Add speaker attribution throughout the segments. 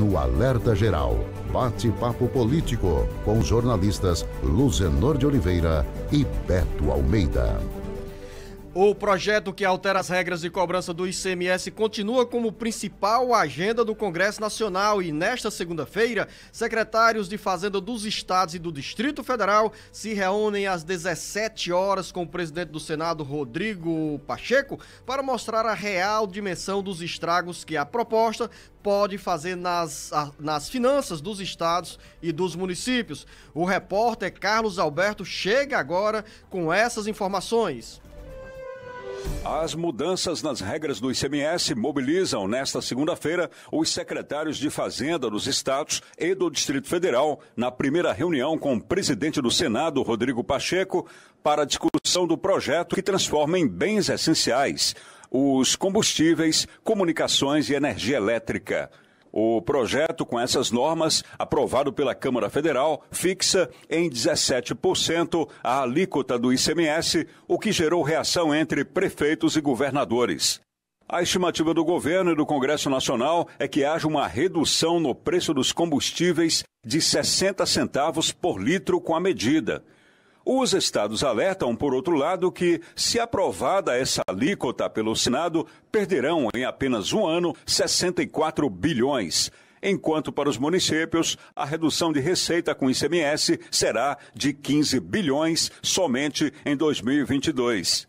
Speaker 1: no Alerta Geral. Bate-papo político com os jornalistas Luzenor de Oliveira e Beto Almeida.
Speaker 2: O projeto que altera as regras de cobrança do ICMS continua como principal agenda do Congresso Nacional e nesta segunda-feira, secretários de Fazenda dos estados e do Distrito Federal se reúnem às 17 horas com o presidente do Senado Rodrigo Pacheco para mostrar a real dimensão dos estragos que a proposta pode fazer nas, nas finanças dos estados e dos municípios. O repórter Carlos Alberto chega agora com essas informações.
Speaker 1: As mudanças nas regras do ICMS mobilizam nesta segunda-feira os secretários de Fazenda dos estados e do Distrito Federal na primeira reunião com o presidente do Senado, Rodrigo Pacheco, para discussão do projeto que transforma em bens essenciais os combustíveis, comunicações e energia elétrica. O projeto, com essas normas, aprovado pela Câmara Federal, fixa em 17% a alíquota do ICMS, o que gerou reação entre prefeitos e governadores. A estimativa do governo e do Congresso Nacional é que haja uma redução no preço dos combustíveis de 60 centavos por litro com a medida. Os estados alertam, por outro lado, que, se aprovada essa alíquota pelo Senado, perderão em apenas um ano 64 bilhões, enquanto para os municípios a redução de receita com ICMS será de 15 bilhões somente em 2022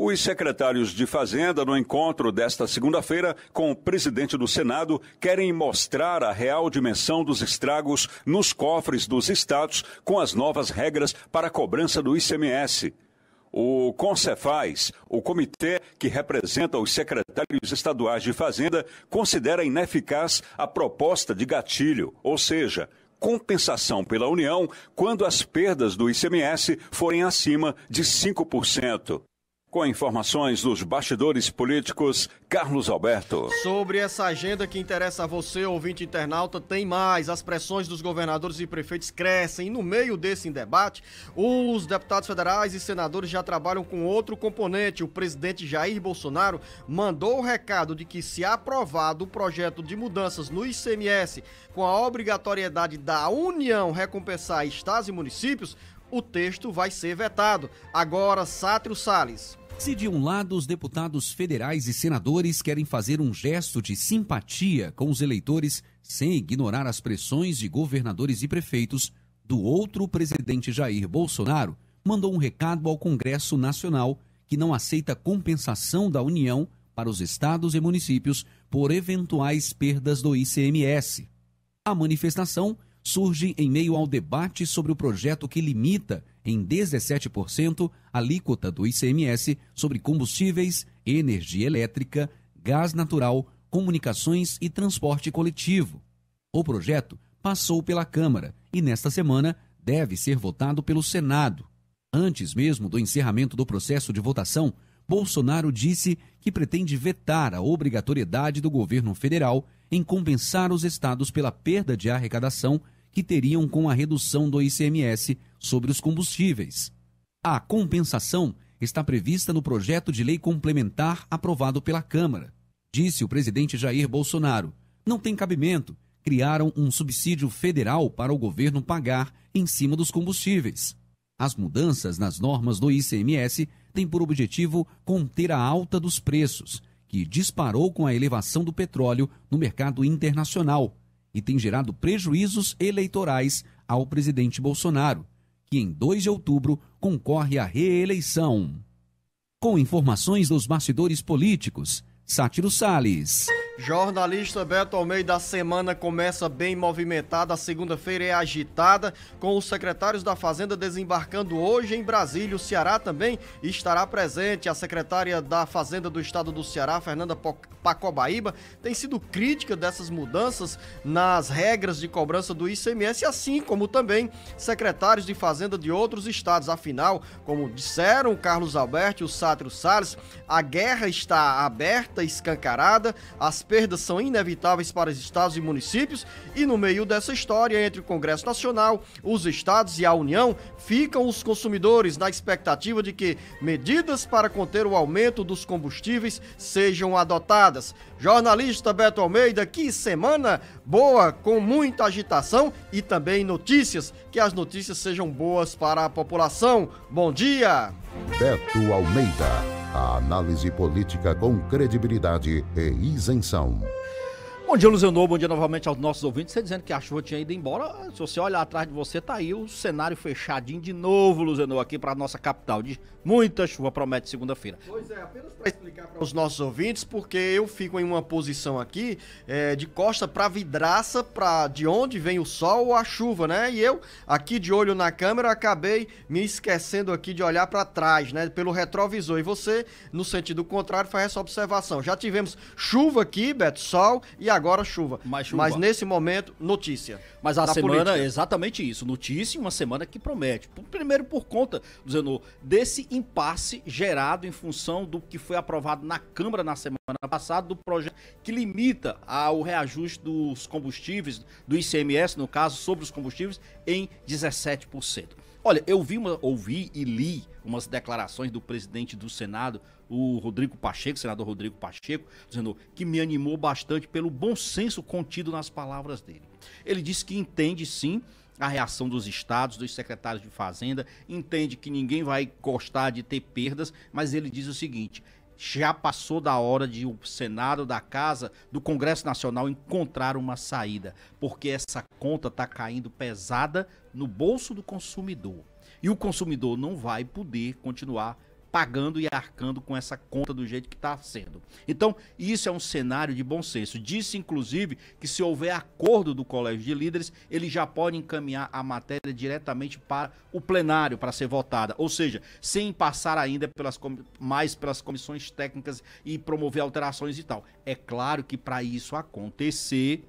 Speaker 1: os secretários de Fazenda, no encontro desta segunda-feira com o presidente do Senado, querem mostrar a real dimensão dos estragos nos cofres dos estados com as novas regras para a cobrança do ICMS. O Concefaz, o comitê que representa os secretários estaduais de Fazenda, considera ineficaz a proposta de gatilho, ou seja, compensação pela União quando as perdas do ICMS forem acima de 5%. Com informações dos bastidores políticos, Carlos Alberto.
Speaker 2: Sobre essa agenda que interessa a você, ouvinte internauta, tem mais. As pressões dos governadores e prefeitos crescem. E no meio desse debate, os deputados federais e senadores já trabalham com outro componente. O presidente Jair Bolsonaro mandou o recado de que, se aprovado o projeto de mudanças no ICMS com a obrigatoriedade da União recompensar estados e municípios, o texto vai ser vetado. Agora, Sátrio Salles.
Speaker 3: Se de um lado os deputados federais e senadores querem fazer um gesto de simpatia com os eleitores sem ignorar as pressões de governadores e prefeitos, do outro o presidente Jair Bolsonaro mandou um recado ao Congresso Nacional que não aceita compensação da União para os estados e municípios por eventuais perdas do ICMS. A manifestação surge em meio ao debate sobre o projeto que limita em 17% a alíquota do ICMS sobre combustíveis, energia elétrica, gás natural, comunicações e transporte coletivo. O projeto passou pela Câmara e, nesta semana, deve ser votado pelo Senado. Antes mesmo do encerramento do processo de votação, Bolsonaro disse que pretende vetar a obrigatoriedade do governo federal em compensar os estados pela perda de arrecadação que teriam com a redução do ICMS sobre os combustíveis. A compensação está prevista no projeto de lei complementar aprovado pela Câmara. Disse o presidente Jair Bolsonaro: não tem cabimento. Criaram um subsídio federal para o governo pagar em cima dos combustíveis. As mudanças nas normas do ICMS têm por objetivo conter a alta dos preços, que disparou com a elevação do petróleo no mercado internacional, e tem gerado prejuízos eleitorais ao presidente Bolsonaro, que em 2 de outubro concorre à reeleição. Com informações dos bastidores políticos, Sátiro Salles.
Speaker 2: Jornalista Beto Almeida, a semana começa bem movimentada, a segunda-feira é agitada, com os secretários da Fazenda desembarcando hoje em Brasília. O Ceará também estará presente. A secretária da Fazenda do Estado do Ceará, Fernanda Pacobaíba, tem sido crítica dessas mudanças nas regras de cobrança do ICMS, assim como também secretários de Fazenda de outros estados. Afinal, como disseram Carlos Alberto e o Sátrio Salles, a guerra está aberta, escancarada, as perdas são inevitáveis para os estados e municípios, e no meio dessa história entre o Congresso Nacional, os estados e a União, ficam os consumidores na expectativa de que medidas para conter o aumento dos combustíveis sejam adotadas. Jornalista Beto Almeida, que semana boa, com muita agitação e também notícias, que as notícias sejam boas para a população. Bom dia!
Speaker 1: Beto Almeida a análise política com credibilidade e isenção.
Speaker 4: Bom dia, Luzenor. Bom dia novamente aos nossos ouvintes. Você dizendo que a chuva tinha ido embora. Se você olhar atrás de você, tá aí o cenário fechadinho de novo, Luzenor, aqui para nossa capital. De muita chuva, promete segunda-feira. Pois é, apenas para explicar para os nossos ouvintes, porque eu fico em uma posição aqui
Speaker 2: é, de costa para vidraça, para de onde vem o sol ou a chuva, né? E eu, aqui de olho na câmera, acabei me esquecendo aqui de olhar para trás, né? Pelo retrovisor. E você, no sentido contrário, faz essa observação. Já tivemos chuva aqui, Beto, sol,
Speaker 4: e agora agora chuva. Mas, chuva. Mas nesse momento, notícia. Mas a semana política. é exatamente isso. Notícia uma semana que promete. Primeiro por conta, Zenon, desse impasse gerado em função do que foi aprovado na Câmara na semana passada, do projeto que limita ao reajuste dos combustíveis, do ICMS, no caso, sobre os combustíveis, em 17%. Olha, eu vi uma, ouvi e li umas declarações do presidente do Senado, o Rodrigo Pacheco, senador Rodrigo Pacheco, dizendo que me animou bastante pelo bom senso contido nas palavras dele. Ele disse que entende sim a reação dos estados, dos secretários de fazenda, entende que ninguém vai gostar de ter perdas, mas ele diz o seguinte: já passou da hora de o Senado, da Casa, do Congresso Nacional encontrar uma saída, porque essa conta está caindo pesada no bolso do consumidor. E o consumidor não vai poder continuar pagando e arcando com essa conta do jeito que está sendo. Então, isso é um cenário de bom senso. Disse, inclusive, que se houver acordo do Colégio de Líderes, ele já pode encaminhar a matéria diretamente para o plenário para ser votada, ou seja, sem passar ainda pelas mais pelas comissões técnicas e promover alterações e tal. É claro que para isso acontecer,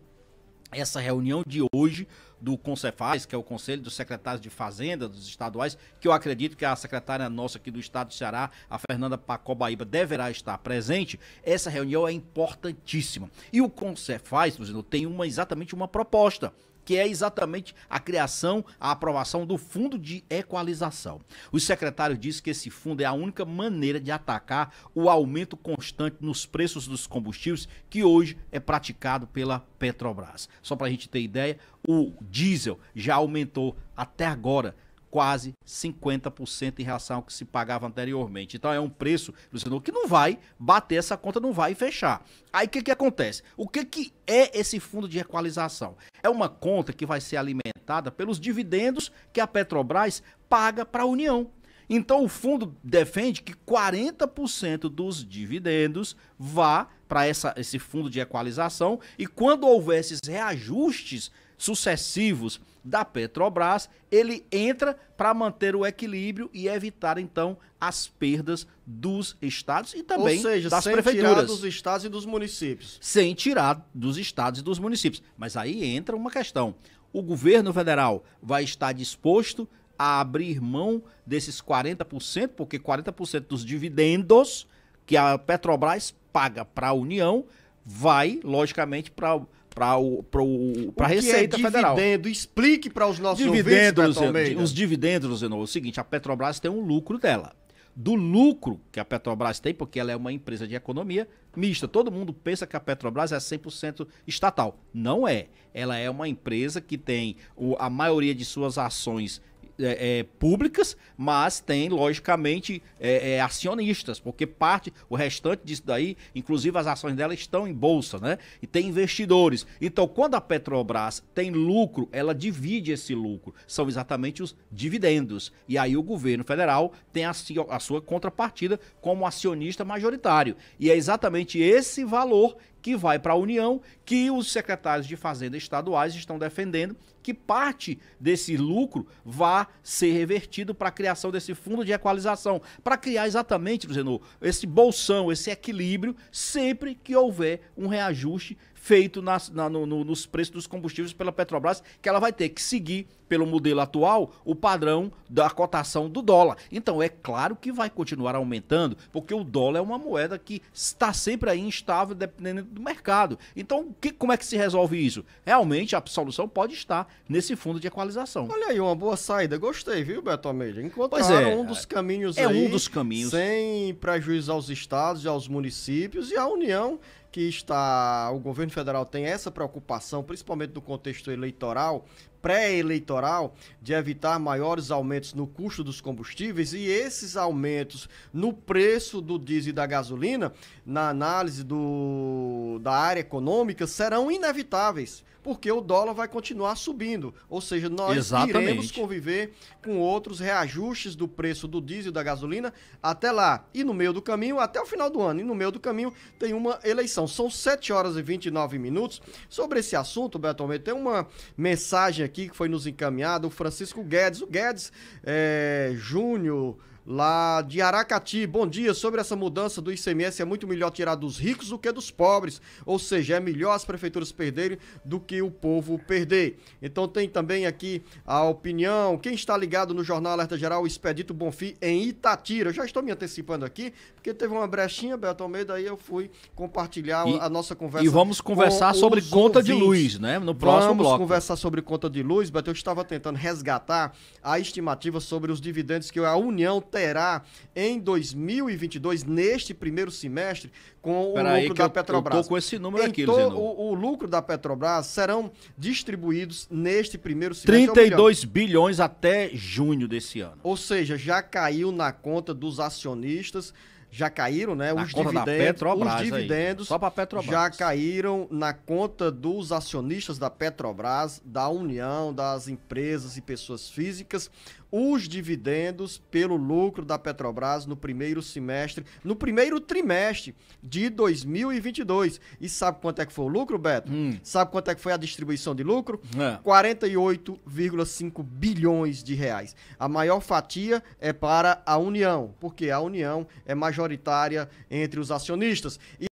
Speaker 4: essa reunião de hoje do Concefaz, que é o Conselho dos Secretários de Fazenda dos estaduais, que eu acredito que a secretária nossa aqui do estado do Ceará, a Fernanda Pacobaíba, deverá estar presente. Essa reunião é importantíssima. E o Concefaz, Luzino, tem uma exatamente uma proposta que é exatamente a criação, a aprovação do Fundo de Equalização. O secretário disse que esse fundo é a única maneira de atacar o aumento constante nos preços dos combustíveis que hoje é praticado pela Petrobras. Só para a gente ter ideia, o diesel já aumentou até agora quase 50% em relação ao que se pagava anteriormente. Então é um preço, Luciano, que não vai bater essa conta, não vai fechar. Aí o que, que acontece? O que, que é esse fundo de equalização? É uma conta que vai ser alimentada pelos dividendos que a Petrobras paga para a União. Então o fundo defende que 40% dos dividendos vá para esse fundo de equalização e quando houver esses reajustes sucessivos da Petrobras, ele entra para manter o equilíbrio e evitar então as perdas dos estados e também Ou seja, das sem prefeituras. Tirar dos estados e dos municípios. Sem tirar dos estados e dos municípios. Mas aí entra uma questão. O governo federal vai estar disposto a abrir mão desses 40%, porque 40% dos dividendos que a Petrobras paga para a União vai, logicamente, para para o, o pra é Receita é Federal. Dividendo,
Speaker 2: explique para os nossos dividendos, ouvintes, Os
Speaker 4: dividendos, Luciano, é o seguinte, a Petrobras tem um lucro dela. Do lucro que a Petrobras tem, porque ela é uma empresa de economia mista. Todo mundo pensa que a Petrobras é 100% estatal. Não é. Ela é uma empresa que tem o, a maioria de suas ações é, é, públicas, mas tem, logicamente, é, é, acionistas, porque parte, o restante disso daí, inclusive as ações dela estão em bolsa, né? E tem investidores. Então, quando a Petrobras tem lucro, ela divide esse lucro. São exatamente os dividendos. E aí o governo federal tem a, a sua contrapartida como acionista majoritário. E é exatamente esse valor que vai para a União, que os secretários de Fazenda estaduais estão defendendo, que parte desse lucro vá ser revertido para a criação desse fundo de equalização, para criar exatamente, Luzenô, esse bolsão, esse equilíbrio, sempre que houver um reajuste feito nas, na, no, no, nos preços dos combustíveis pela Petrobras, que ela vai ter que seguir, pelo modelo atual, o padrão da cotação do dólar. Então, é claro que vai continuar aumentando, porque o dólar é uma moeda que está sempre aí instável, dependendo do mercado. Então, que, como é que se resolve isso? Realmente, a solução pode estar nesse fundo de equalização. Olha aí, uma boa saída. Gostei, viu, Beto Almeida? Encontraram é, um
Speaker 2: dos caminhos é aí. É um dos caminhos.
Speaker 4: Sem
Speaker 2: prejuízo aos estados e aos municípios e à União que está o governo federal tem essa preocupação, principalmente no contexto eleitoral, pré-eleitoral, de evitar maiores aumentos no custo dos combustíveis e esses aumentos no preço do diesel e da gasolina, na análise do, da área econômica, serão inevitáveis porque o dólar vai continuar subindo. Ou seja, nós Exatamente. iremos conviver com outros reajustes do preço do diesel e da gasolina até lá. E no meio do caminho, até o final do ano. E no meio do caminho tem uma eleição. São 7 horas e 29 minutos. Sobre esse assunto, Beto Almeida, tem uma mensagem aqui que foi nos encaminhada, o Francisco Guedes. O Guedes é, Júnior lá de Aracati. Bom dia. Sobre essa mudança do ICMS, é muito melhor tirar dos ricos do que dos pobres. Ou seja, é melhor as prefeituras perderem do que o povo perder. Então tem também aqui a opinião. Quem está ligado no Jornal Alerta Geral, Expedito Bonfim, em Itatira. Eu já estou me antecipando aqui, porque teve uma brechinha, Beto Almeida, aí eu fui compartilhar e, a nossa conversa. E vamos conversar com sobre conta ouvintes. de luz, né? No próximo vamos bloco. Vamos conversar sobre conta de luz, Beto. Eu estava tentando resgatar a estimativa sobre os dividendos que é a União tem terá em 2022, neste primeiro semestre, com Pera o lucro da eu, Petrobras. Eu tô com esse número aqui, então, o, o, lucro da Petrobras serão distribuídos neste primeiro semestre. 32
Speaker 4: bilhões até junho desse ano.
Speaker 2: Ou seja, já caiu na conta dos acionistas já caíram, né? Na os dividendos, os dividendos aí. só para Petrobras já caíram na conta dos acionistas da Petrobras, da União, das empresas e pessoas físicas. Os dividendos pelo lucro da Petrobras no primeiro semestre, no primeiro trimestre de 2022. E sabe quanto é que foi o lucro, Beto? Hum. Sabe quanto é que foi a distribuição de lucro? É. 48,5 bilhões de reais. A maior fatia é para a União, porque a União é mais majoritária entre os acionistas. E